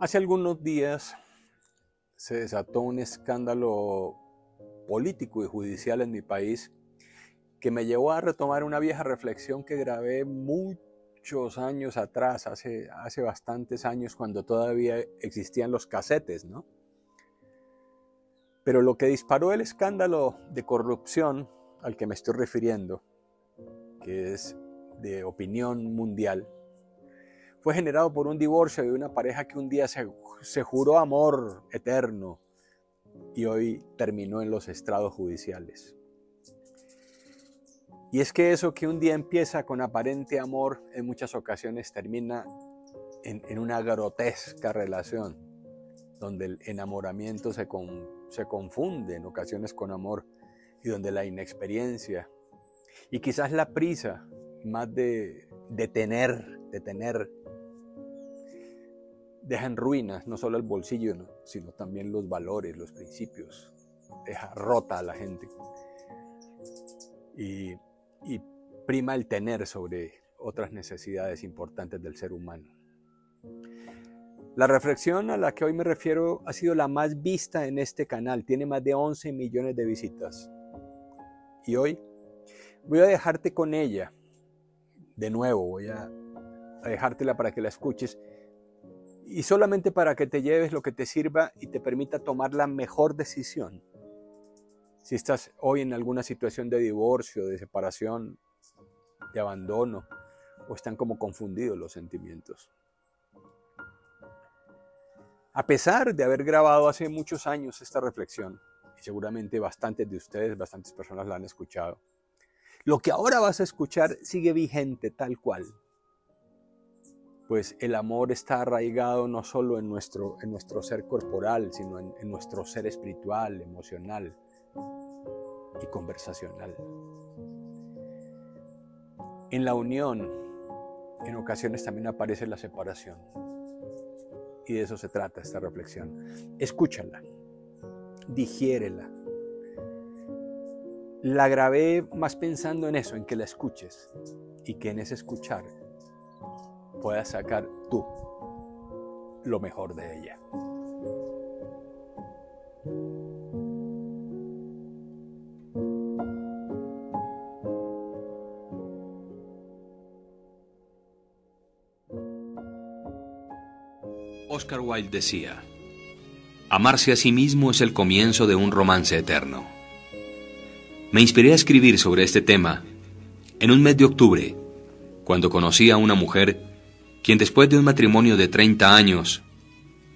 Hace algunos días se desató un escándalo político y judicial en mi país que me llevó a retomar una vieja reflexión que grabé muchos años atrás, hace, hace bastantes años cuando todavía existían los casetes, ¿no? Pero lo que disparó el escándalo de corrupción al que me estoy refiriendo, que es de opinión mundial, fue generado por un divorcio de una pareja que un día se, juró amor eterno y hoy terminó en los estrados judiciales. Y es que eso que un día empieza con aparente amor, en muchas ocasiones termina en, una grotesca relación, donde el enamoramiento se, se confunde en ocasiones con amor y donde la inexperiencia y quizás la prisa más de detener, detener deja en ruinas no solo el bolsillo, sino también los valores, los principios. Deja rota a la gente. Y, y prima el tener sobre otras necesidades importantes del ser humano. La reflexión a la que hoy me refiero ha sido la más vista en este canal, tiene más de 11 millones de visitas. Y hoy voy a dejarte con ella, de nuevo voy a, dejártela para que la escuches y solamente para que te lleves lo que te sirva y te permita tomar la mejor decisión. Si estás hoy en alguna situación de divorcio, de separación, de abandono, o están como confundidos los sentimientos. A pesar de haber grabado hace muchos años esta reflexión, y seguramente bastantes de ustedes, bastantes personas la han escuchado, lo que ahora vas a escuchar sigue vigente tal cual, pues el amor está arraigado no solo en nuestro, en nuestro ser corporal, sino en, en nuestro ser espiritual, emocional y conversacional. En la unión, en ocasiones también aparece la separación. Y de eso se trata esta reflexión. Escúchala, digiérela. La grabé más pensando en eso, en que la escuches y que en ese escuchar puedas sacar tú lo mejor de ella. Oscar Wilde decía, Amarse a sí mismo es el comienzo de un romance eterno. Me inspiré a escribir sobre este tema en un mes de octubre, cuando conocí a una mujer quien después de un matrimonio de 30 años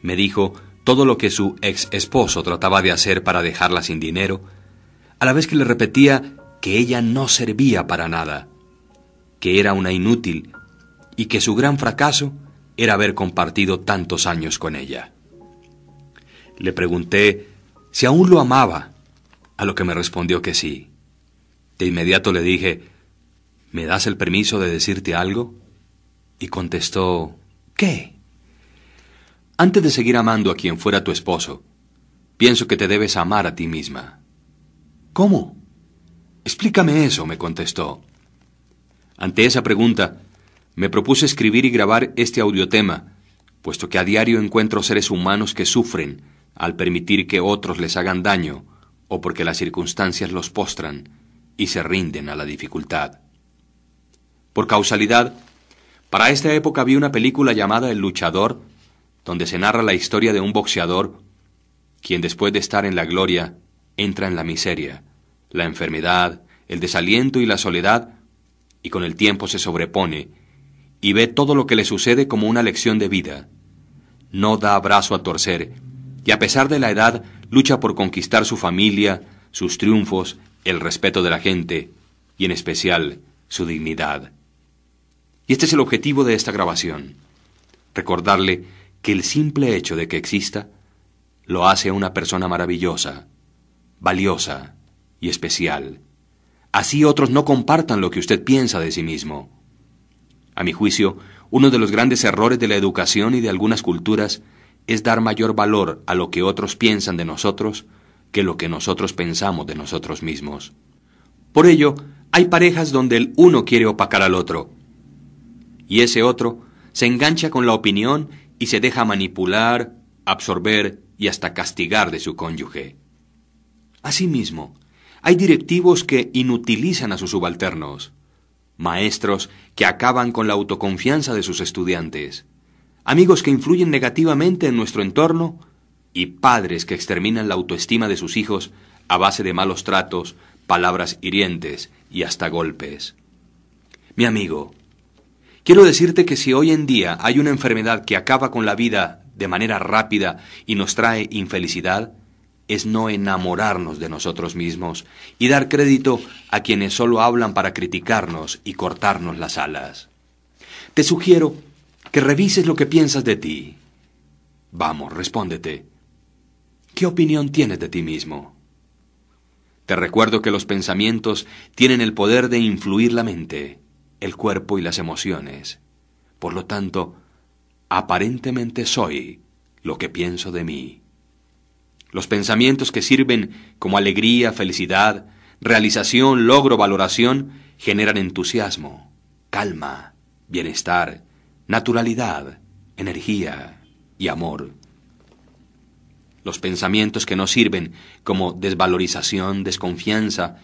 me dijo todo lo que su ex esposo trataba de hacer para dejarla sin dinero, a la vez que le repetía que ella no servía para nada, que era una inútil y que su gran fracaso era haber compartido tantos años con ella. Le pregunté si aún lo amaba, a lo que me respondió que sí. De inmediato le dije, ¿me das el permiso de decirte algo? y contestó ¿Qué? Antes de seguir amando a quien fuera tu esposo, pienso que te debes amar a ti misma. ¿Cómo? Explícame eso, me contestó. Ante esa pregunta, me propuse escribir y grabar este audiotema, puesto que a diario encuentro seres humanos que sufren al permitir que otros les hagan daño o porque las circunstancias los postran y se rinden a la dificultad. Por causalidad, para esta época vi una película llamada El luchador, donde se narra la historia de un boxeador, quien después de estar en la gloria, entra en la miseria, la enfermedad, el desaliento y la soledad, y con el tiempo se sobrepone, y ve todo lo que le sucede como una lección de vida. No da abrazo a torcer, y a pesar de la edad, lucha por conquistar su familia, sus triunfos, el respeto de la gente, y en especial su dignidad. Y este es el objetivo de esta grabación. Recordarle que el simple hecho de que exista lo hace a una persona maravillosa, valiosa y especial. Así otros no compartan lo que usted piensa de sí mismo. A mi juicio, uno de los grandes errores de la educación y de algunas culturas es dar mayor valor a lo que otros piensan de nosotros que lo que nosotros pensamos de nosotros mismos. Por ello, hay parejas donde el uno quiere opacar al otro, y ese otro se engancha con la opinión y se deja manipular, absorber y hasta castigar de su cónyuge. Asimismo, hay directivos que inutilizan a sus subalternos, maestros que acaban con la autoconfianza de sus estudiantes, amigos que influyen negativamente en nuestro entorno y padres que exterminan la autoestima de sus hijos a base de malos tratos, palabras hirientes y hasta golpes. Mi amigo, Quiero decirte que si hoy en día hay una enfermedad que acaba con la vida de manera rápida y nos trae infelicidad, es no enamorarnos de nosotros mismos y dar crédito a quienes solo hablan para criticarnos y cortarnos las alas. Te sugiero que revises lo que piensas de ti. Vamos, respóndete. ¿Qué opinión tienes de ti mismo? Te recuerdo que los pensamientos tienen el poder de influir la mente el cuerpo y las emociones. Por lo tanto, aparentemente soy lo que pienso de mí. Los pensamientos que sirven como alegría, felicidad, realización, logro, valoración, generan entusiasmo, calma, bienestar, naturalidad, energía y amor. Los pensamientos que no sirven como desvalorización, desconfianza,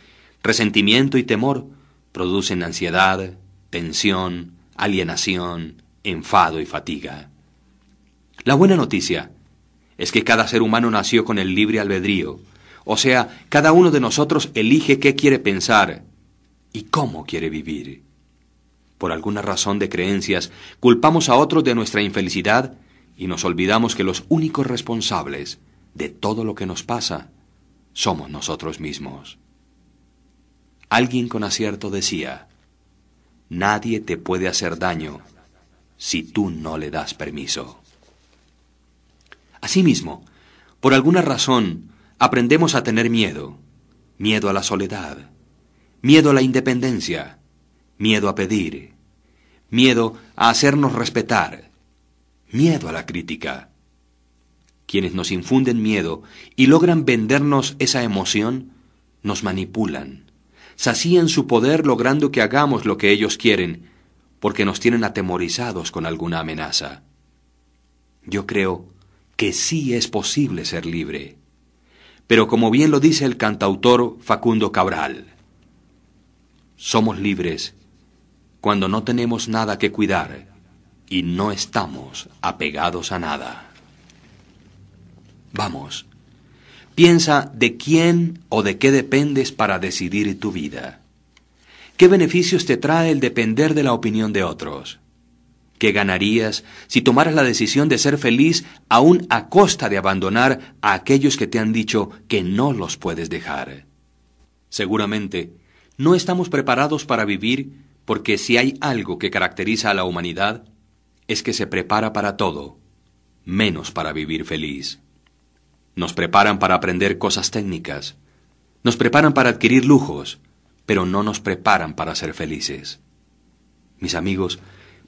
resentimiento y temor producen ansiedad, tensión, alienación, enfado y fatiga. La buena noticia es que cada ser humano nació con el libre albedrío, o sea, cada uno de nosotros elige qué quiere pensar y cómo quiere vivir. Por alguna razón de creencias, culpamos a otros de nuestra infelicidad y nos olvidamos que los únicos responsables de todo lo que nos pasa somos nosotros mismos alguien con acierto decía, Nadie te puede hacer daño si tú no le das permiso. Asimismo, por alguna razón, aprendemos a tener miedo, miedo a la soledad, miedo a la independencia, miedo a pedir, miedo a hacernos respetar, miedo a la crítica. Quienes nos infunden miedo y logran vendernos esa emoción, nos manipulan, sacían su poder logrando que hagamos lo que ellos quieren, porque nos tienen atemorizados con alguna amenaza. Yo creo que sí es posible ser libre. Pero como bien lo dice el cantautor Facundo Cabral, somos libres cuando no tenemos nada que cuidar y no estamos apegados a nada. Vamos Piensa de quién o de qué dependes para decidir tu vida. ¿Qué beneficios te trae el depender de la opinión de otros? ¿Qué ganarías si tomaras la decisión de ser feliz aún a costa de abandonar a aquellos que te han dicho que no los puedes dejar? Seguramente, no estamos preparados para vivir porque si hay algo que caracteriza a la humanidad, es que se prepara para todo, menos para vivir feliz. Nos preparan para aprender cosas técnicas. Nos preparan para adquirir lujos, pero no nos preparan para ser felices. Mis amigos,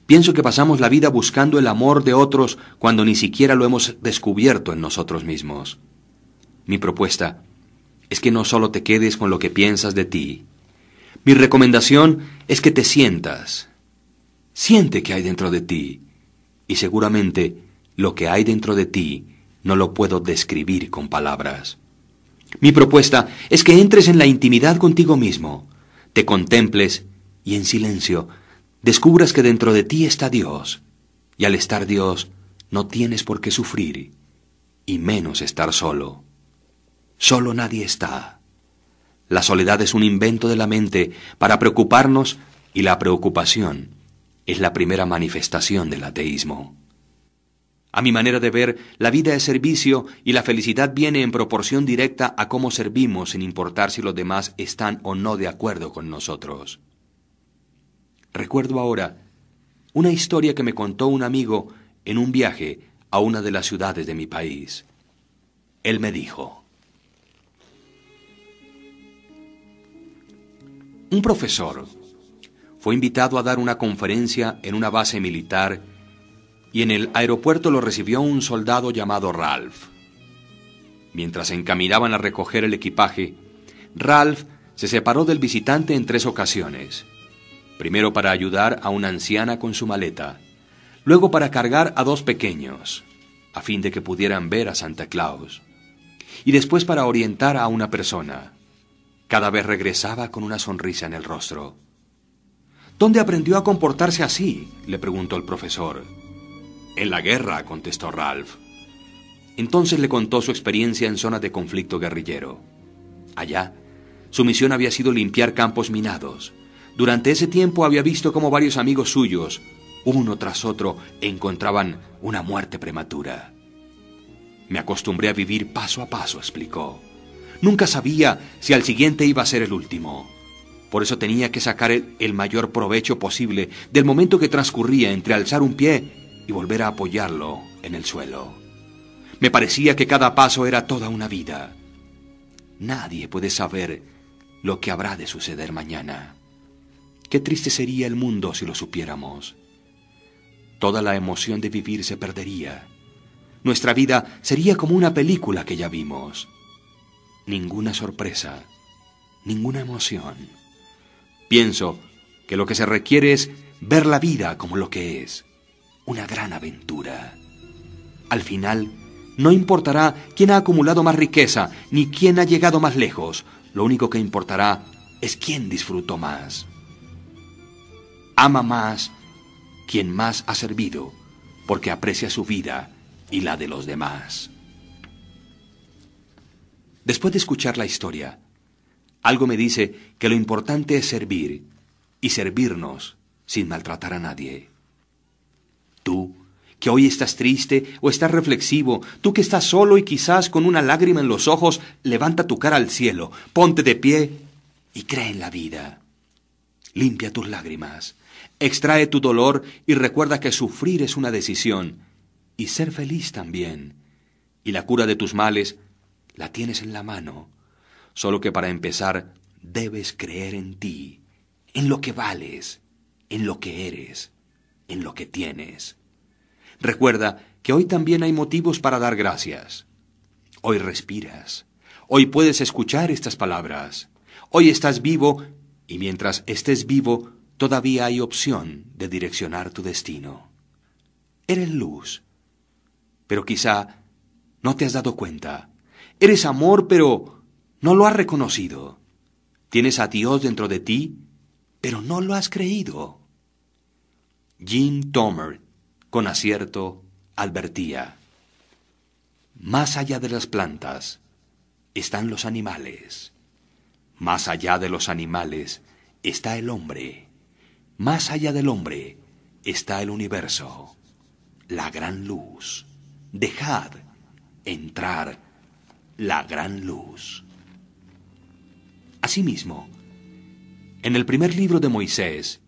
pienso que pasamos la vida buscando el amor de otros cuando ni siquiera lo hemos descubierto en nosotros mismos. Mi propuesta es que no solo te quedes con lo que piensas de ti. Mi recomendación es que te sientas. Siente que hay dentro de ti. Y seguramente lo que hay dentro de ti no lo puedo describir con palabras. Mi propuesta es que entres en la intimidad contigo mismo, te contemples y en silencio descubras que dentro de ti está Dios, y al estar Dios no tienes por qué sufrir, y menos estar solo. Solo nadie está. La soledad es un invento de la mente para preocuparnos y la preocupación es la primera manifestación del ateísmo. A mi manera de ver, la vida es servicio y la felicidad viene en proporción directa a cómo servimos sin importar si los demás están o no de acuerdo con nosotros. Recuerdo ahora una historia que me contó un amigo en un viaje a una de las ciudades de mi país. Él me dijo, un profesor fue invitado a dar una conferencia en una base militar y en el aeropuerto lo recibió un soldado llamado Ralph. Mientras se encaminaban a recoger el equipaje, Ralph se separó del visitante en tres ocasiones. Primero para ayudar a una anciana con su maleta, luego para cargar a dos pequeños, a fin de que pudieran ver a Santa Claus, y después para orientar a una persona. Cada vez regresaba con una sonrisa en el rostro. ¿Dónde aprendió a comportarse así? le preguntó el profesor. En la guerra, contestó Ralph. Entonces le contó su experiencia en zonas de conflicto guerrillero. Allá, su misión había sido limpiar campos minados. Durante ese tiempo había visto cómo varios amigos suyos, uno tras otro, encontraban una muerte prematura. Me acostumbré a vivir paso a paso, explicó. Nunca sabía si al siguiente iba a ser el último. Por eso tenía que sacar el, el mayor provecho posible del momento que transcurría entre alzar un pie y volver a apoyarlo en el suelo. Me parecía que cada paso era toda una vida. Nadie puede saber lo que habrá de suceder mañana. Qué triste sería el mundo si lo supiéramos. Toda la emoción de vivir se perdería. Nuestra vida sería como una película que ya vimos. Ninguna sorpresa, ninguna emoción. Pienso que lo que se requiere es ver la vida como lo que es una gran aventura. Al final, no importará quién ha acumulado más riqueza ni quién ha llegado más lejos, lo único que importará es quién disfrutó más. Ama más quien más ha servido, porque aprecia su vida y la de los demás. Después de escuchar la historia, algo me dice que lo importante es servir y servirnos sin maltratar a nadie. Tú, que hoy estás triste o estás reflexivo, tú que estás solo y quizás con una lágrima en los ojos, levanta tu cara al cielo, ponte de pie y cree en la vida. Limpia tus lágrimas, extrae tu dolor y recuerda que sufrir es una decisión y ser feliz también. Y la cura de tus males la tienes en la mano, solo que para empezar debes creer en ti, en lo que vales, en lo que eres en lo que tienes. Recuerda que hoy también hay motivos para dar gracias. Hoy respiras. Hoy puedes escuchar estas palabras. Hoy estás vivo y mientras estés vivo todavía hay opción de direccionar tu destino. Eres luz, pero quizá no te has dado cuenta. Eres amor, pero no lo has reconocido. Tienes a Dios dentro de ti, pero no lo has creído. Jean Tomer, con acierto, advertía, Más allá de las plantas están los animales. Más allá de los animales está el hombre. Más allá del hombre está el universo, la gran luz. Dejad entrar la gran luz. Asimismo, en el primer libro de Moisés,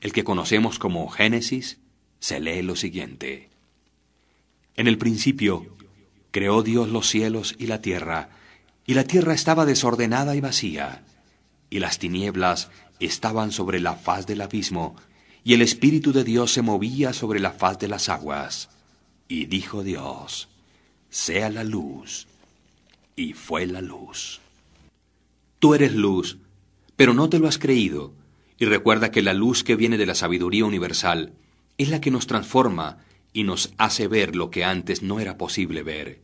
el que conocemos como Génesis, se lee lo siguiente. En el principio creó Dios los cielos y la tierra, y la tierra estaba desordenada y vacía, y las tinieblas estaban sobre la faz del abismo, y el Espíritu de Dios se movía sobre la faz de las aguas. Y dijo Dios, sea la luz, y fue la luz. Tú eres luz, pero no te lo has creído, y recuerda que la luz que viene de la sabiduría universal es la que nos transforma y nos hace ver lo que antes no era posible ver.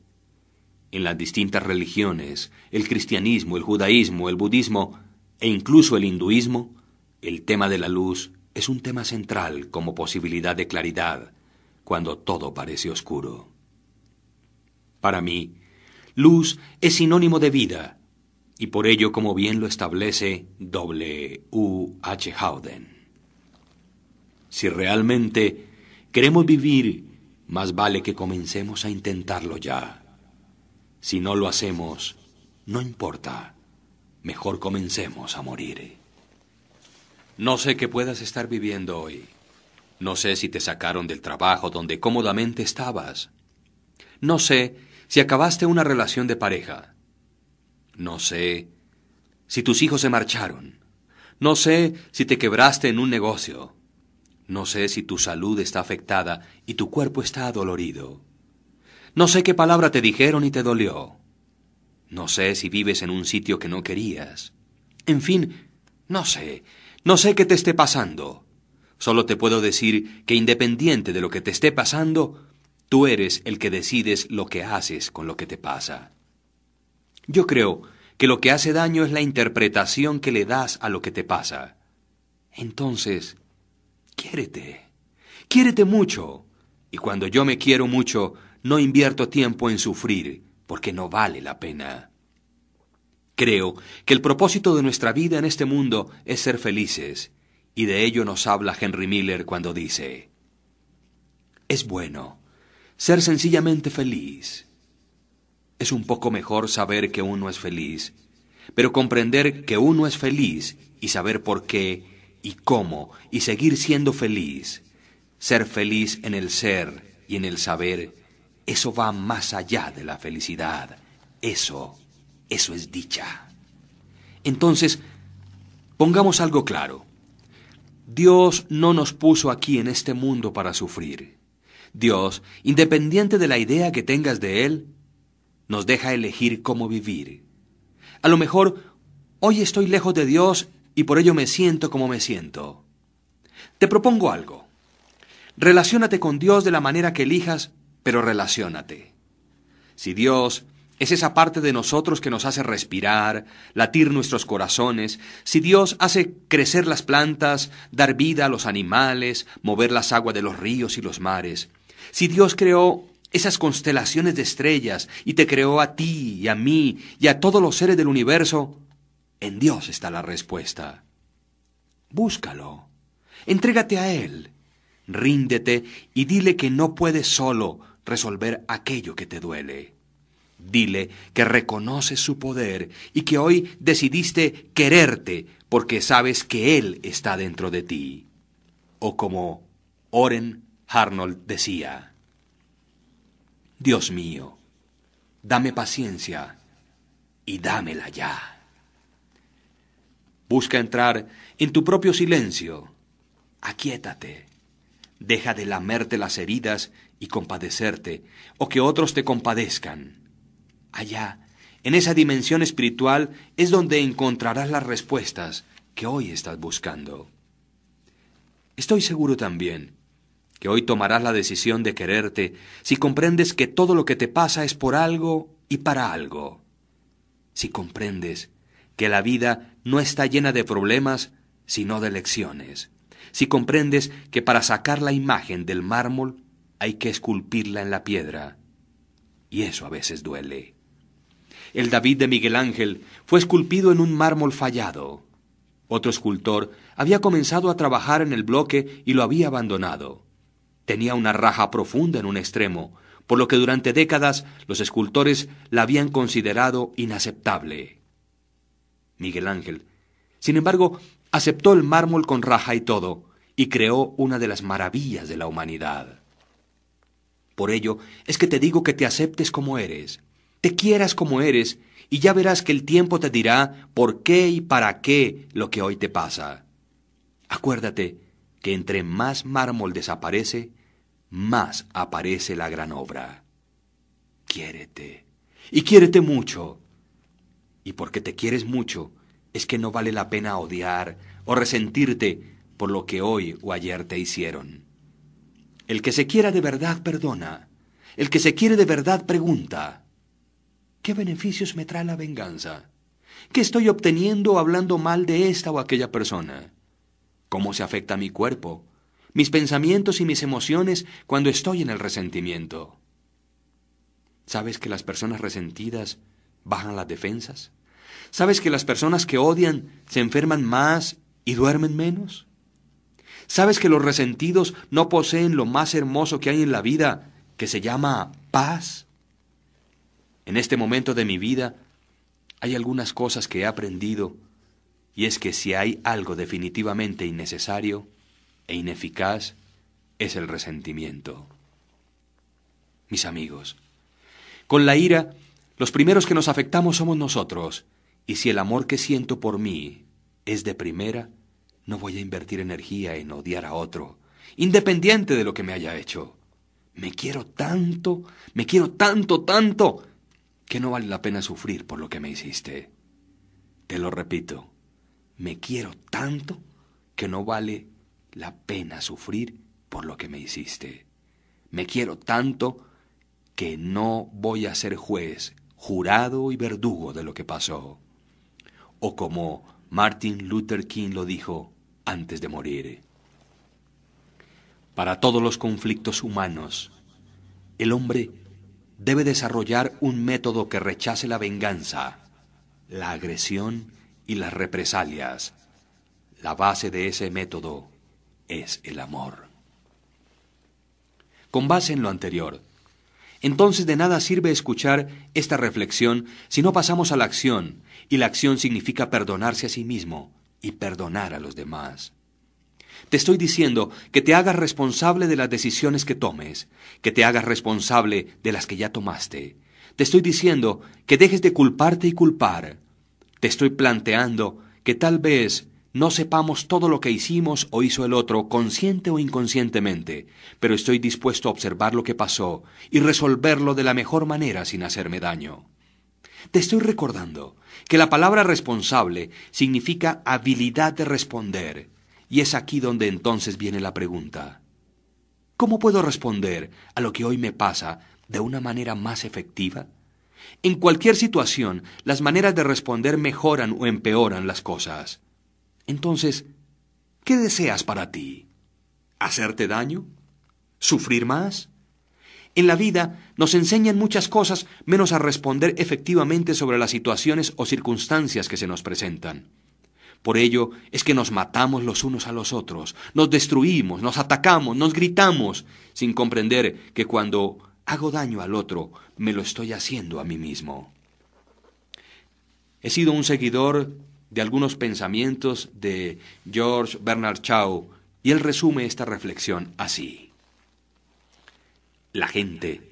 En las distintas religiones, el cristianismo, el judaísmo, el budismo e incluso el hinduismo, el tema de la luz es un tema central como posibilidad de claridad cuando todo parece oscuro. Para mí, luz es sinónimo de vida, y por ello, como bien lo establece W. H. Howden. Si realmente queremos vivir, más vale que comencemos a intentarlo ya. Si no lo hacemos, no importa, mejor comencemos a morir. No sé qué puedas estar viviendo hoy. No sé si te sacaron del trabajo donde cómodamente estabas. No sé si acabaste una relación de pareja. No sé si tus hijos se marcharon. No sé si te quebraste en un negocio. No sé si tu salud está afectada y tu cuerpo está adolorido. No sé qué palabra te dijeron y te dolió. No sé si vives en un sitio que no querías. En fin, no sé. No sé qué te esté pasando. Solo te puedo decir que independiente de lo que te esté pasando, tú eres el que decides lo que haces con lo que te pasa. Yo creo que lo que hace daño es la interpretación que le das a lo que te pasa. Entonces, quiérete. Quiérete mucho. Y cuando yo me quiero mucho, no invierto tiempo en sufrir, porque no vale la pena. Creo que el propósito de nuestra vida en este mundo es ser felices, y de ello nos habla Henry Miller cuando dice, Es bueno ser sencillamente feliz es un poco mejor saber que uno es feliz, pero comprender que uno es feliz y saber por qué y cómo y seguir siendo feliz, ser feliz en el ser y en el saber, eso va más allá de la felicidad, eso, eso es dicha. Entonces, pongamos algo claro. Dios no nos puso aquí en este mundo para sufrir. Dios, independiente de la idea que tengas de Él, nos deja elegir cómo vivir. A lo mejor, hoy estoy lejos de Dios y por ello me siento como me siento. Te propongo algo. Relaciónate con Dios de la manera que elijas, pero relaciónate. Si Dios es esa parte de nosotros que nos hace respirar, latir nuestros corazones, si Dios hace crecer las plantas, dar vida a los animales, mover las aguas de los ríos y los mares, si Dios creó esas constelaciones de estrellas y te creó a ti y a mí y a todos los seres del universo, en Dios está la respuesta. Búscalo, entrégate a Él, ríndete y dile que no puedes solo resolver aquello que te duele. Dile que reconoces su poder y que hoy decidiste quererte porque sabes que Él está dentro de ti. O como Oren Arnold decía, Dios mío, dame paciencia y dámela ya. Busca entrar en tu propio silencio. Aquiétate. Deja de lamerte las heridas y compadecerte, o que otros te compadezcan. Allá, en esa dimensión espiritual, es donde encontrarás las respuestas que hoy estás buscando. Estoy seguro también que hoy tomarás la decisión de quererte si comprendes que todo lo que te pasa es por algo y para algo. Si comprendes que la vida no está llena de problemas, sino de lecciones. Si comprendes que para sacar la imagen del mármol hay que esculpirla en la piedra. Y eso a veces duele. El David de Miguel Ángel fue esculpido en un mármol fallado. Otro escultor había comenzado a trabajar en el bloque y lo había abandonado. Tenía una raja profunda en un extremo, por lo que durante décadas los escultores la habían considerado inaceptable. Miguel Ángel, sin embargo, aceptó el mármol con raja y todo, y creó una de las maravillas de la humanidad. Por ello es que te digo que te aceptes como eres, te quieras como eres, y ya verás que el tiempo te dirá por qué y para qué lo que hoy te pasa. Acuérdate que entre más mármol desaparece, más aparece la gran obra. Quiérete, y quiérete mucho. Y porque te quieres mucho, es que no vale la pena odiar o resentirte por lo que hoy o ayer te hicieron. El que se quiera de verdad perdona. El que se quiere de verdad pregunta, ¿qué beneficios me trae la venganza? ¿Qué estoy obteniendo hablando mal de esta o aquella persona? ¿Cómo se afecta mi cuerpo, mis pensamientos y mis emociones cuando estoy en el resentimiento? ¿Sabes que las personas resentidas bajan las defensas? ¿Sabes que las personas que odian se enferman más y duermen menos? ¿Sabes que los resentidos no poseen lo más hermoso que hay en la vida, que se llama paz? En este momento de mi vida hay algunas cosas que he aprendido y es que si hay algo definitivamente innecesario e ineficaz, es el resentimiento. Mis amigos, con la ira, los primeros que nos afectamos somos nosotros, y si el amor que siento por mí es de primera, no voy a invertir energía en odiar a otro, independiente de lo que me haya hecho. Me quiero tanto, me quiero tanto, tanto, que no vale la pena sufrir por lo que me hiciste. Te lo repito, me quiero tanto que no vale la pena sufrir por lo que me hiciste. Me quiero tanto que no voy a ser juez, jurado y verdugo de lo que pasó. O como Martin Luther King lo dijo antes de morir. Para todos los conflictos humanos, el hombre debe desarrollar un método que rechace la venganza, la agresión y las represalias. La base de ese método es el amor. Con base en lo anterior, entonces de nada sirve escuchar esta reflexión si no pasamos a la acción, y la acción significa perdonarse a sí mismo y perdonar a los demás. Te estoy diciendo que te hagas responsable de las decisiones que tomes, que te hagas responsable de las que ya tomaste. Te estoy diciendo que dejes de culparte y culpar, te estoy planteando que tal vez no sepamos todo lo que hicimos o hizo el otro, consciente o inconscientemente, pero estoy dispuesto a observar lo que pasó y resolverlo de la mejor manera sin hacerme daño. Te estoy recordando que la palabra responsable significa habilidad de responder, y es aquí donde entonces viene la pregunta. ¿Cómo puedo responder a lo que hoy me pasa de una manera más efectiva? En cualquier situación, las maneras de responder mejoran o empeoran las cosas. Entonces, ¿qué deseas para ti? ¿Hacerte daño? ¿Sufrir más? En la vida nos enseñan muchas cosas menos a responder efectivamente sobre las situaciones o circunstancias que se nos presentan. Por ello es que nos matamos los unos a los otros, nos destruimos, nos atacamos, nos gritamos, sin comprender que cuando hago daño al otro, me lo estoy haciendo a mí mismo. He sido un seguidor de algunos pensamientos de George Bernard Shaw y él resume esta reflexión así. La gente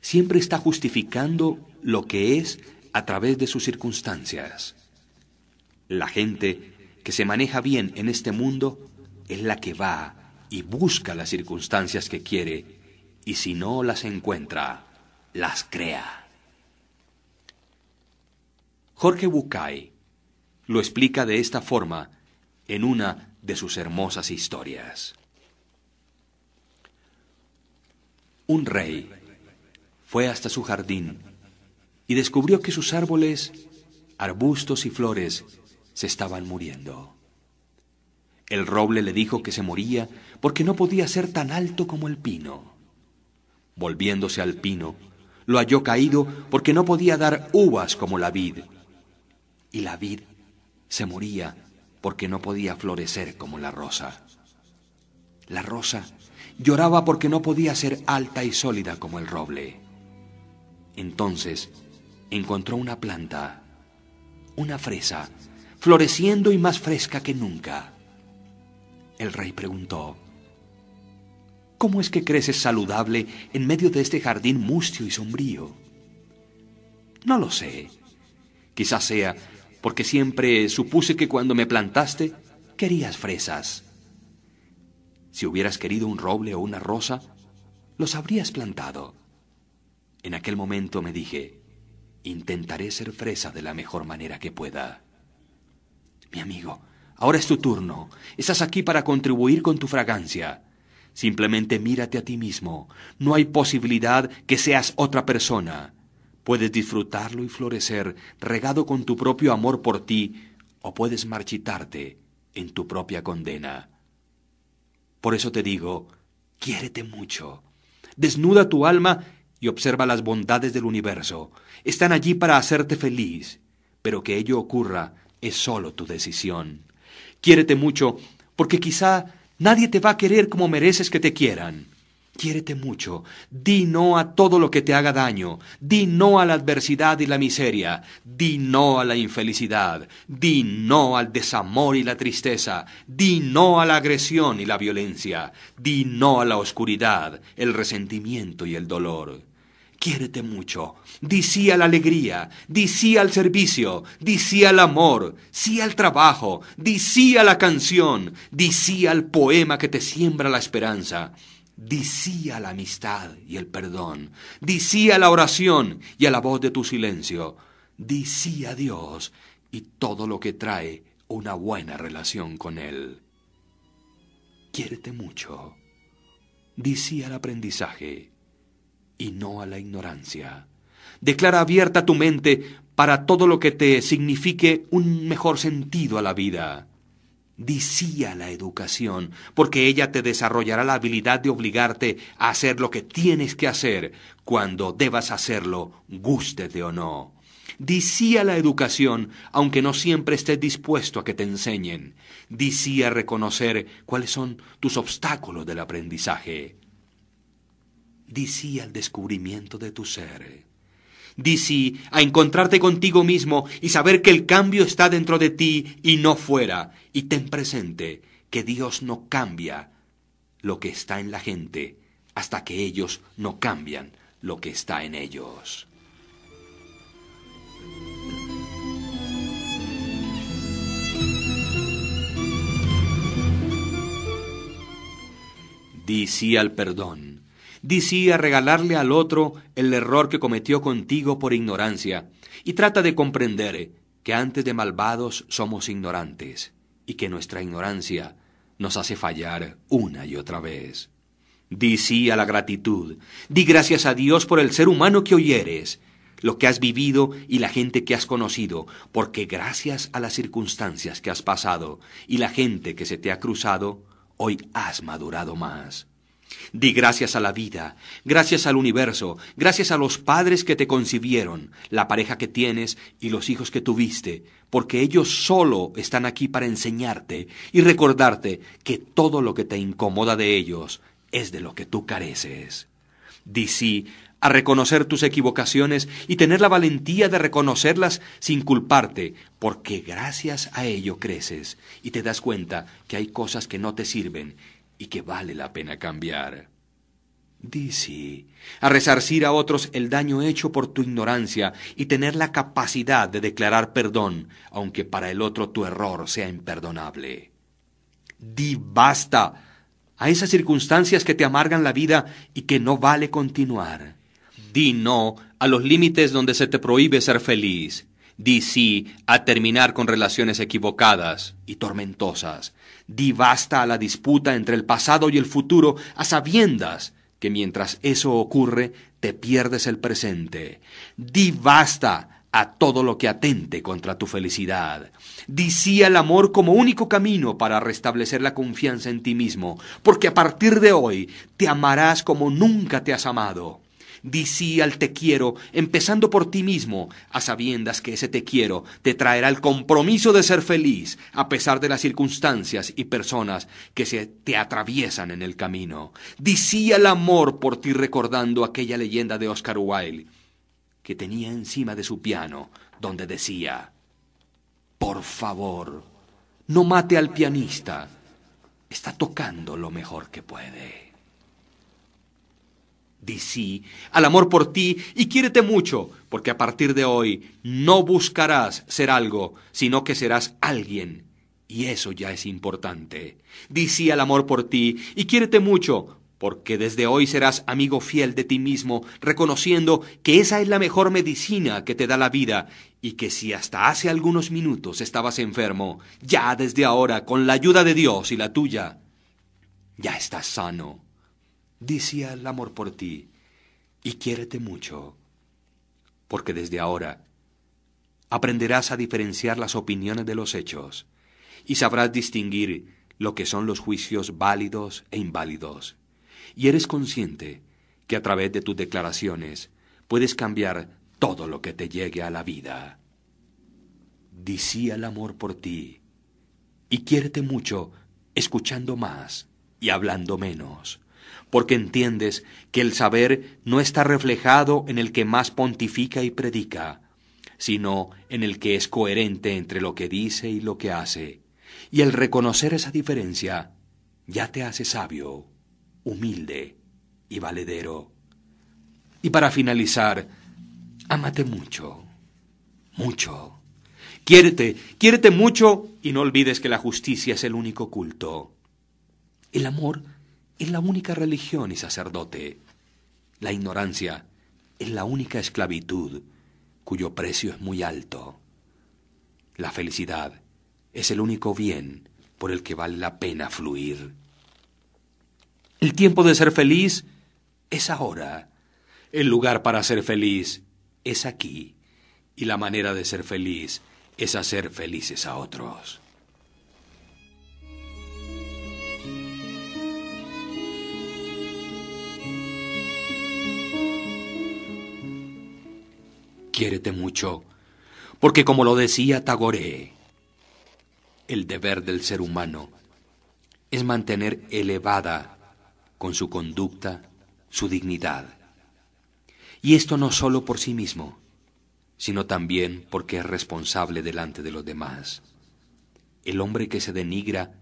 siempre está justificando lo que es a través de sus circunstancias. La gente que se maneja bien en este mundo es la que va y busca las circunstancias que quiere y si no las encuentra, las crea. Jorge Bucay lo explica de esta forma en una de sus hermosas historias. Un rey fue hasta su jardín y descubrió que sus árboles, arbustos y flores se estaban muriendo. El roble le dijo que se moría porque no podía ser tan alto como el pino. Volviéndose al pino, lo halló caído porque no podía dar uvas como la vid. Y la vid se moría porque no podía florecer como la rosa. La rosa lloraba porque no podía ser alta y sólida como el roble. Entonces encontró una planta, una fresa, floreciendo y más fresca que nunca. El rey preguntó, ¿Cómo es que creces saludable en medio de este jardín mustio y sombrío? No lo sé. Quizás sea porque siempre supuse que cuando me plantaste querías fresas. Si hubieras querido un roble o una rosa, los habrías plantado. En aquel momento me dije, intentaré ser fresa de la mejor manera que pueda. Mi amigo, ahora es tu turno. Estás aquí para contribuir con tu fragancia. Simplemente mírate a ti mismo. No hay posibilidad que seas otra persona. Puedes disfrutarlo y florecer, regado con tu propio amor por ti, o puedes marchitarte en tu propia condena. Por eso te digo, quiérete mucho. Desnuda tu alma y observa las bondades del universo. Están allí para hacerte feliz, pero que ello ocurra es solo tu decisión. Quiérete mucho, porque quizá Nadie te va a querer como mereces que te quieran. Quiérete mucho. Di no a todo lo que te haga daño. Di no a la adversidad y la miseria. Di no a la infelicidad. Di no al desamor y la tristeza. Di no a la agresión y la violencia. Di no a la oscuridad, el resentimiento y el dolor. Quiérete mucho, decía la alegría, decía el al servicio, decía el al amor, sí al trabajo, decía la canción, decía el al poema que te siembra la esperanza. decía la amistad y el perdón, decía la oración y a la voz de tu silencio, decía a Dios y todo lo que trae una buena relación con Él. Quiérete mucho, decía el aprendizaje y no a la ignorancia. Declara abierta tu mente para todo lo que te signifique un mejor sentido a la vida. Dicía la educación, porque ella te desarrollará la habilidad de obligarte a hacer lo que tienes que hacer cuando debas hacerlo, gústete o no. Dicía la educación, aunque no siempre estés dispuesto a que te enseñen. Dicía reconocer cuáles son tus obstáculos del aprendizaje. Dicí al descubrimiento de tu ser. Dicí a encontrarte contigo mismo y saber que el cambio está dentro de ti y no fuera. Y ten presente que Dios no cambia lo que está en la gente hasta que ellos no cambian lo que está en ellos. Dicí al perdón a regalarle al otro el error que cometió contigo por ignorancia, y trata de comprender que antes de malvados somos ignorantes, y que nuestra ignorancia nos hace fallar una y otra vez. Di a la gratitud, di gracias a Dios por el ser humano que hoy eres, lo que has vivido y la gente que has conocido, porque gracias a las circunstancias que has pasado y la gente que se te ha cruzado, hoy has madurado más. Di gracias a la vida, gracias al universo, gracias a los padres que te concibieron, la pareja que tienes y los hijos que tuviste, porque ellos solo están aquí para enseñarte y recordarte que todo lo que te incomoda de ellos es de lo que tú careces. Di sí a reconocer tus equivocaciones y tener la valentía de reconocerlas sin culparte, porque gracias a ello creces y te das cuenta que hay cosas que no te sirven y que vale la pena cambiar. Di sí, a resarcir a otros el daño hecho por tu ignorancia y tener la capacidad de declarar perdón, aunque para el otro tu error sea imperdonable. Di basta a esas circunstancias que te amargan la vida y que no vale continuar. Di no a los límites donde se te prohíbe ser feliz. Di sí a terminar con relaciones equivocadas y tormentosas Di basta a la disputa entre el pasado y el futuro a sabiendas que mientras eso ocurre te pierdes el presente. Di basta a todo lo que atente contra tu felicidad. Dicía el amor como único camino para restablecer la confianza en ti mismo, porque a partir de hoy te amarás como nunca te has amado dici al te quiero, empezando por ti mismo, a sabiendas que ese te quiero te traerá el compromiso de ser feliz, a pesar de las circunstancias y personas que se te atraviesan en el camino. Dicía el amor por ti recordando aquella leyenda de Oscar Wilde que tenía encima de su piano, donde decía, Por favor, no mate al pianista, está tocando lo mejor que puede di al amor por ti y quiérete mucho, porque a partir de hoy no buscarás ser algo, sino que serás alguien. Y eso ya es importante. Dicí al amor por ti y quiérete mucho, porque desde hoy serás amigo fiel de ti mismo, reconociendo que esa es la mejor medicina que te da la vida y que si hasta hace algunos minutos estabas enfermo, ya desde ahora, con la ayuda de Dios y la tuya, ya estás sano. Dice el amor por ti y quiérete mucho, porque desde ahora aprenderás a diferenciar las opiniones de los hechos y sabrás distinguir lo que son los juicios válidos e inválidos. Y eres consciente que a través de tus declaraciones puedes cambiar todo lo que te llegue a la vida. Dice el amor por ti y quiérete mucho escuchando más y hablando menos porque entiendes que el saber no está reflejado en el que más pontifica y predica, sino en el que es coherente entre lo que dice y lo que hace. Y el reconocer esa diferencia ya te hace sabio, humilde y valedero. Y para finalizar, ámate mucho, mucho. Quiérete, quiérete mucho y no olvides que la justicia es el único culto. El amor es la única religión y sacerdote. La ignorancia es la única esclavitud cuyo precio es muy alto. La felicidad es el único bien por el que vale la pena fluir. El tiempo de ser feliz es ahora. El lugar para ser feliz es aquí. Y la manera de ser feliz es hacer felices a otros. quiérete mucho, porque como lo decía Tagore, el deber del ser humano es mantener elevada con su conducta su dignidad. Y esto no solo por sí mismo, sino también porque es responsable delante de los demás. El hombre que se denigra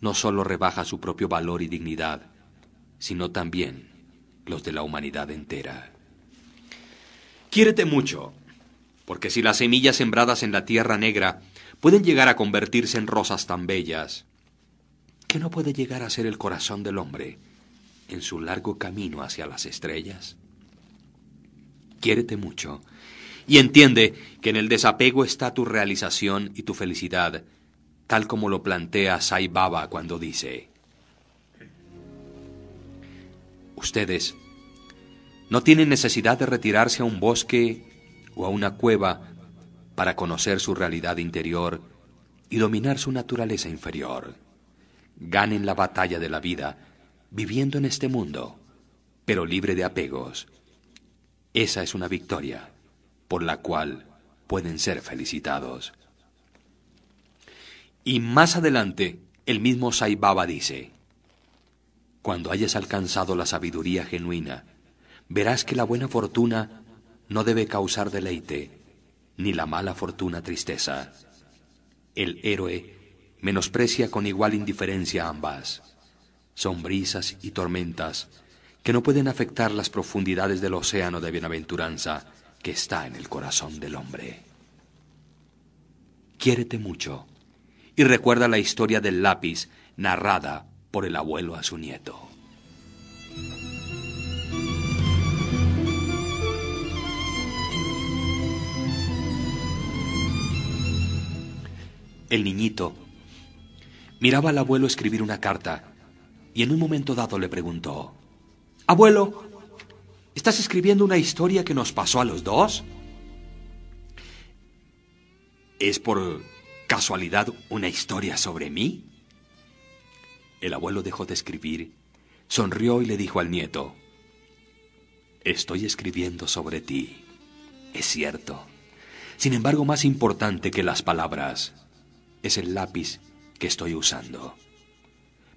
no solo rebaja su propio valor y dignidad, sino también los de la humanidad entera. Quiérete mucho, porque si las semillas sembradas en la tierra negra pueden llegar a convertirse en rosas tan bellas, ¿qué no puede llegar a ser el corazón del hombre en su largo camino hacia las estrellas? Quiérete mucho y entiende que en el desapego está tu realización y tu felicidad, tal como lo plantea Sai Baba cuando dice: Ustedes no tienen necesidad de retirarse a un bosque o a una cueva para conocer su realidad interior y dominar su naturaleza inferior. Ganen la batalla de la vida viviendo en este mundo, pero libre de apegos. Esa es una victoria por la cual pueden ser felicitados. Y más adelante, el mismo Saibaba dice, Cuando hayas alcanzado la sabiduría genuina, verás que la buena fortuna no debe causar deleite, ni la mala fortuna tristeza. El héroe menosprecia con igual indiferencia ambas. Son brisas y tormentas que no pueden afectar las profundidades del océano de bienaventuranza que está en el corazón del hombre. Quiérete mucho y recuerda la historia del lápiz narrada por el abuelo a su nieto. el niñito, miraba al abuelo escribir una carta y en un momento dado le preguntó, Abuelo, ¿estás escribiendo una historia que nos pasó a los dos? ¿Es por casualidad una historia sobre mí? El abuelo dejó de escribir, sonrió y le dijo al nieto, Estoy escribiendo sobre ti. Es cierto. Sin embargo, más importante que las palabras es el lápiz que estoy usando.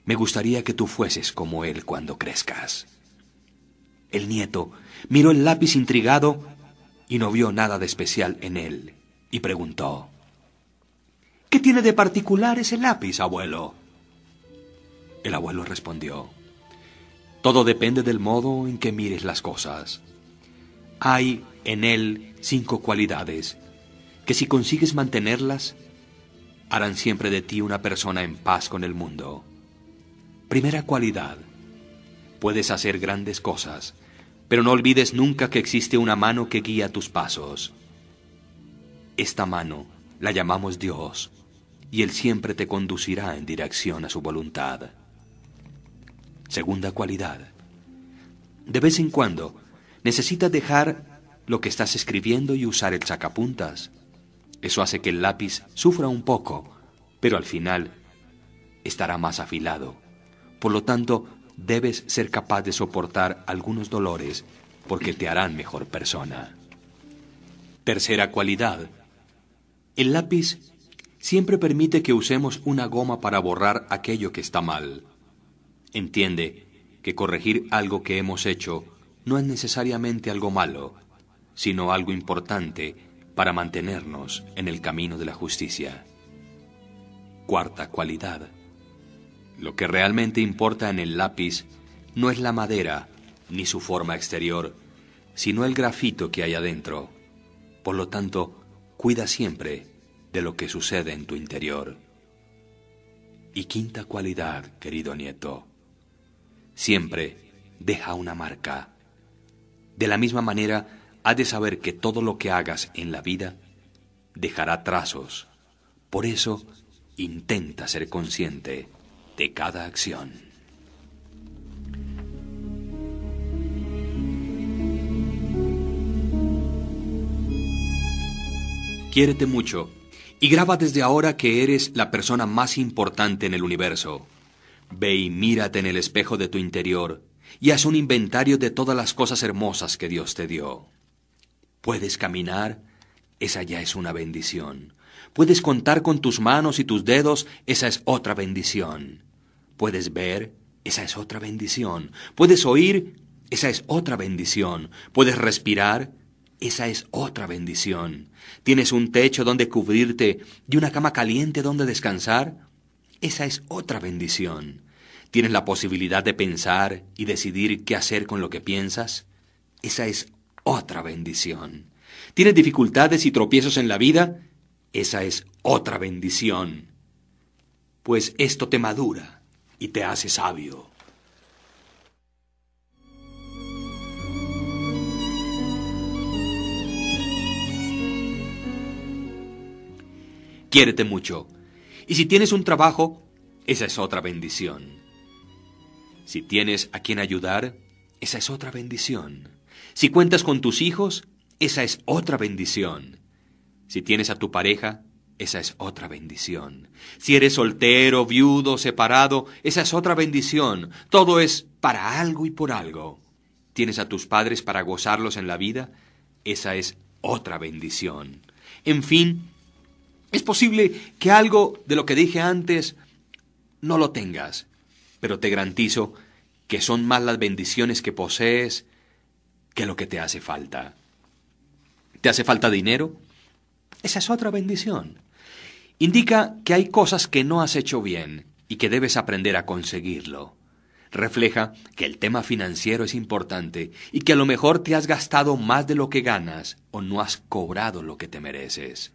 Me gustaría que tú fueses como él cuando crezcas. El nieto miró el lápiz intrigado y no vio nada de especial en él y preguntó, ¿Qué tiene de particular ese lápiz, abuelo? El abuelo respondió, Todo depende del modo en que mires las cosas. Hay en él cinco cualidades que si consigues mantenerlas, harán siempre de ti una persona en paz con el mundo. Primera cualidad. Puedes hacer grandes cosas, pero no olvides nunca que existe una mano que guía tus pasos. Esta mano la llamamos Dios, y Él siempre te conducirá en dirección a su voluntad. Segunda cualidad. De vez en cuando, necesitas dejar lo que estás escribiendo y usar el sacapuntas. Eso hace que el lápiz sufra un poco, pero al final estará más afilado. Por lo tanto, debes ser capaz de soportar algunos dolores porque te harán mejor persona. Tercera cualidad. El lápiz siempre permite que usemos una goma para borrar aquello que está mal. Entiende que corregir algo que hemos hecho no es necesariamente algo malo, sino algo importante para mantenernos en el camino de la justicia. Cuarta cualidad. Lo que realmente importa en el lápiz no es la madera ni su forma exterior, sino el grafito que hay adentro. Por lo tanto, cuida siempre de lo que sucede en tu interior. Y quinta cualidad, querido nieto. Siempre deja una marca. De la misma manera, ha de saber que todo lo que hagas en la vida dejará trazos. Por eso, intenta ser consciente de cada acción. Quiérete mucho y graba desde ahora que eres la persona más importante en el universo. Ve y mírate en el espejo de tu interior y haz un inventario de todas las cosas hermosas que Dios te dio. Puedes caminar, esa ya es una bendición. Puedes contar con tus manos y tus dedos, esa es otra bendición. Puedes ver, esa es otra bendición. Puedes oír, esa es otra bendición. Puedes respirar, esa es otra bendición. Tienes un techo donde cubrirte y una cama caliente donde descansar, esa es otra bendición. Tienes la posibilidad de pensar y decidir qué hacer con lo que piensas, esa es otra bendición. ¿Tienes dificultades y tropiezos en la vida? Esa es otra bendición. Pues esto te madura y te hace sabio. Quiérete mucho. Y si tienes un trabajo, esa es otra bendición. Si tienes a quien ayudar, esa es otra bendición. Si cuentas con tus hijos, esa es otra bendición. Si tienes a tu pareja, esa es otra bendición. Si eres soltero, viudo, separado, esa es otra bendición. Todo es para algo y por algo. Tienes a tus padres para gozarlos en la vida, esa es otra bendición. En fin, es posible que algo de lo que dije antes no lo tengas, pero te garantizo que son más las bendiciones que posees ...que lo que te hace falta? ¿Te hace falta dinero? Esa es otra bendición. Indica que hay cosas que no has hecho bien y que debes aprender a conseguirlo. Refleja que el tema financiero es importante y que a lo mejor te has gastado más de lo que ganas o no has cobrado lo que te mereces.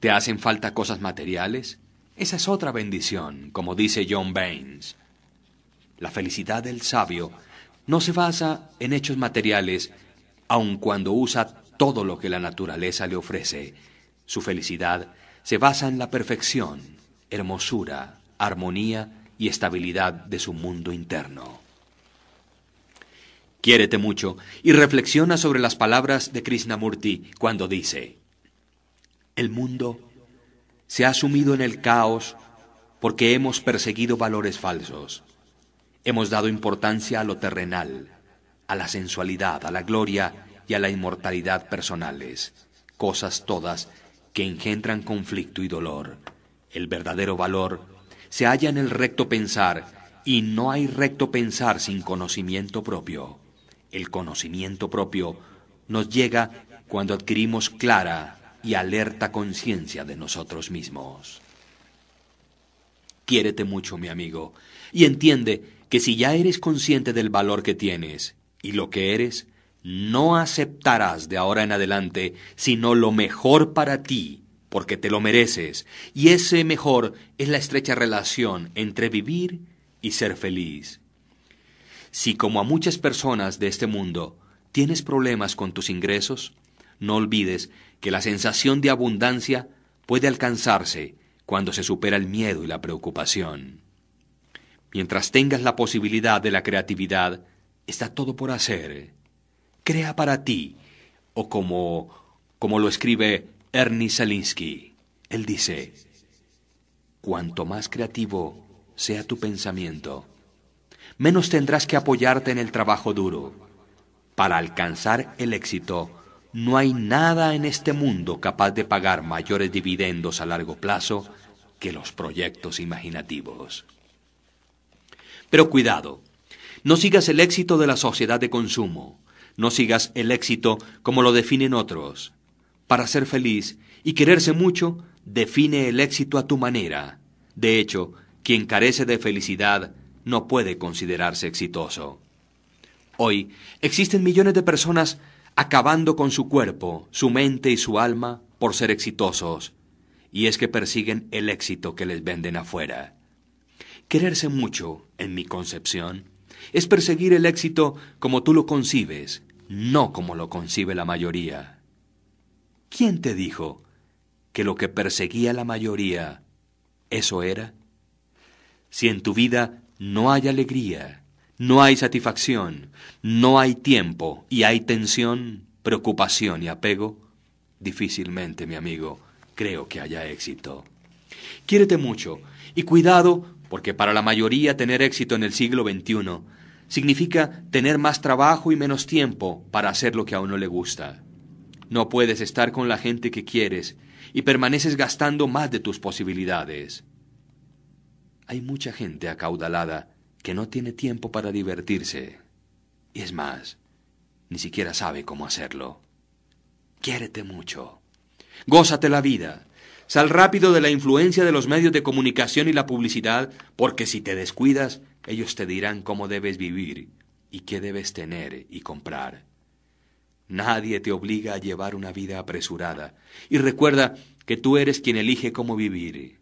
¿Te hacen falta cosas materiales? Esa es otra bendición, como dice John Baines. La felicidad del sabio no se basa en hechos materiales, aun cuando usa todo lo que la naturaleza le ofrece. Su felicidad se basa en la perfección, hermosura, armonía y estabilidad de su mundo interno. Quiérete mucho y reflexiona sobre las palabras de Krishnamurti cuando dice, El mundo se ha sumido en el caos porque hemos perseguido valores falsos. Hemos dado importancia a lo terrenal, a la sensualidad, a la gloria y a la inmortalidad personales, cosas todas que engendran conflicto y dolor. El verdadero valor se halla en el recto pensar, y no hay recto pensar sin conocimiento propio. El conocimiento propio nos llega cuando adquirimos clara y alerta conciencia de nosotros mismos. Quiérete mucho, mi amigo, y entiende que si ya eres consciente del valor que tienes y lo que eres, no aceptarás de ahora en adelante sino lo mejor para ti, porque te lo mereces, y ese mejor es la estrecha relación entre vivir y ser feliz. Si como a muchas personas de este mundo tienes problemas con tus ingresos, no olvides que la sensación de abundancia puede alcanzarse cuando se supera el miedo y la preocupación. Mientras tengas la posibilidad de la creatividad, está todo por hacer. Crea para ti, o como, como lo escribe Ernie Salinsky. Él dice, cuanto más creativo sea tu pensamiento, menos tendrás que apoyarte en el trabajo duro. Para alcanzar el éxito, no hay nada en este mundo capaz de pagar mayores dividendos a largo plazo que los proyectos imaginativos. Pero cuidado, no sigas el éxito de la sociedad de consumo, no sigas el éxito como lo definen otros. Para ser feliz y quererse mucho, define el éxito a tu manera. De hecho, quien carece de felicidad no puede considerarse exitoso. Hoy existen millones de personas acabando con su cuerpo, su mente y su alma por ser exitosos, y es que persiguen el éxito que les venden afuera. Quererse mucho en mi concepción, es perseguir el éxito como tú lo concibes, no como lo concibe la mayoría. ¿Quién te dijo que lo que perseguía la mayoría, eso era? Si en tu vida no hay alegría, no hay satisfacción, no hay tiempo y hay tensión, preocupación y apego, difícilmente, mi amigo, creo que haya éxito. Quiérete mucho y cuidado porque para la mayoría tener éxito en el siglo XXI significa tener más trabajo y menos tiempo para hacer lo que a uno le gusta. No puedes estar con la gente que quieres y permaneces gastando más de tus posibilidades. Hay mucha gente acaudalada que no tiene tiempo para divertirse. Y es más, ni siquiera sabe cómo hacerlo. Quiérete mucho. Gózate la vida. Sal rápido de la influencia de los medios de comunicación y la publicidad, porque si te descuidas, ellos te dirán cómo debes vivir y qué debes tener y comprar. Nadie te obliga a llevar una vida apresurada, y recuerda que tú eres quien elige cómo vivir.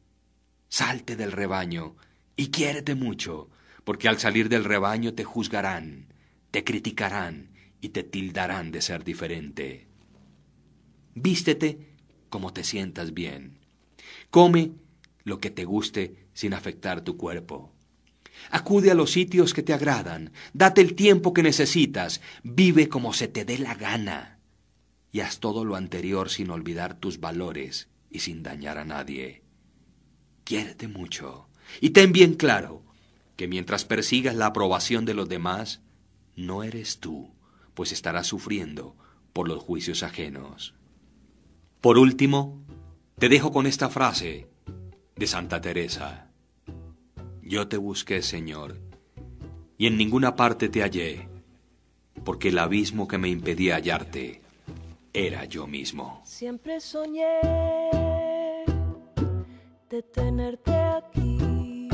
Salte del rebaño y quiérete mucho, porque al salir del rebaño te juzgarán, te criticarán y te tildarán de ser diferente. Vístete como te sientas bien. Come lo que te guste sin afectar tu cuerpo. Acude a los sitios que te agradan, date el tiempo que necesitas, vive como se te dé la gana y haz todo lo anterior sin olvidar tus valores y sin dañar a nadie. Quiérete mucho y ten bien claro que mientras persigas la aprobación de los demás, no eres tú, pues estarás sufriendo por los juicios ajenos. Por último, te dejo con esta frase de Santa Teresa. Yo te busqué, Señor, y en ninguna parte te hallé, porque el abismo que me impedía hallarte era yo mismo. Siempre soñé de tenerte aquí.